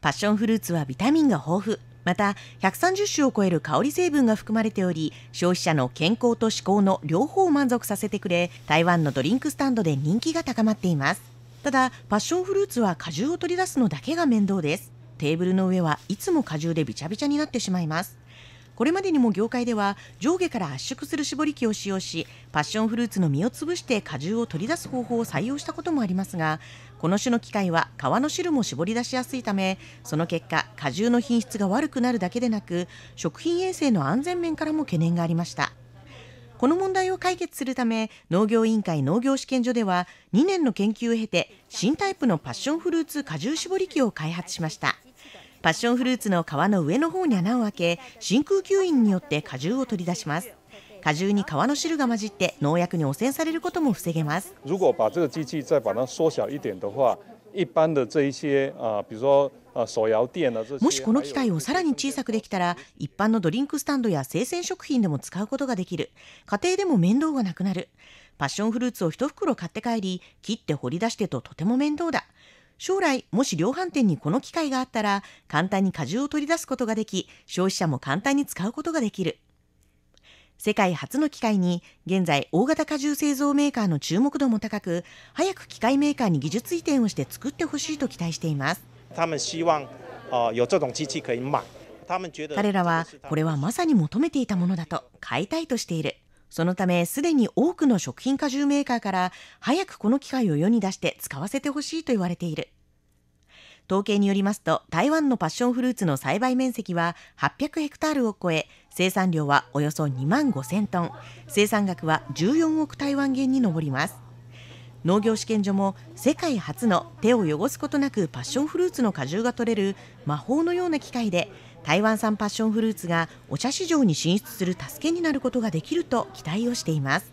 パッションフルーツはビタミンが豊富また130種を超える香り成分が含まれており消費者の健康と思考の両方を満足させてくれ台湾のドリンクスタンドで人気が高まっていますただパッションフルーツは果汁を取り出すのだけが面倒ですテーブルの上はいつも果汁でびちゃびちゃになってしまいますこれまでにも業界では上下から圧縮する絞り器を使用しパッションフルーツの実を潰して果汁を取り出す方法を採用したこともありますがこの種の機械は皮の汁も絞り出しやすいためその結果果汁の品質が悪くなるだけでなく食品衛生の安全面からも懸念がありましたこの問題を解決するため農業委員会農業試験所では2年の研究を経て新タイプのパッションフルーツ果汁絞り器を開発しましたパッションフルーツの皮の上の方に穴を開け真空吸引によって果汁を取り出します果汁に皮の汁が混じって農薬に汚染されることも防げます如果把这个机器再把它缩小一点的话一般的这一些啊比如说もしこの機械をさらに小さくできたら一般のドリンクスタンドや生鮮食品でも使うことができる家庭でも面倒がなくなるパッションフルーツを一袋買って帰り切って掘り出してととても面倒だ将来もし量販店にこの機械があったら簡単に果汁を取り出すことができ消費者も簡単に使うことができる世界初の機械に現在大型果汁製造メーカーの注目度も高く早く機械メーカーに技術移転をして作ってほしいと期待しています彼らはこれはまさに求めていたものだと買いたいとしているそのためすでに多くの食品果汁メーカーから早くこの機械を世に出して使わせてほしいと言われている統計によりますと台湾のパッションフルーツの栽培面積は800ヘクタールを超え生産量はおよそ2万5000トン生産額は14億台湾元に上ります農業試験所も世界初の手を汚すことなくパッションフルーツの果汁が取れる魔法のような機械で台湾産パッションフルーツがお茶市場に進出する助けになることができると期待をしています。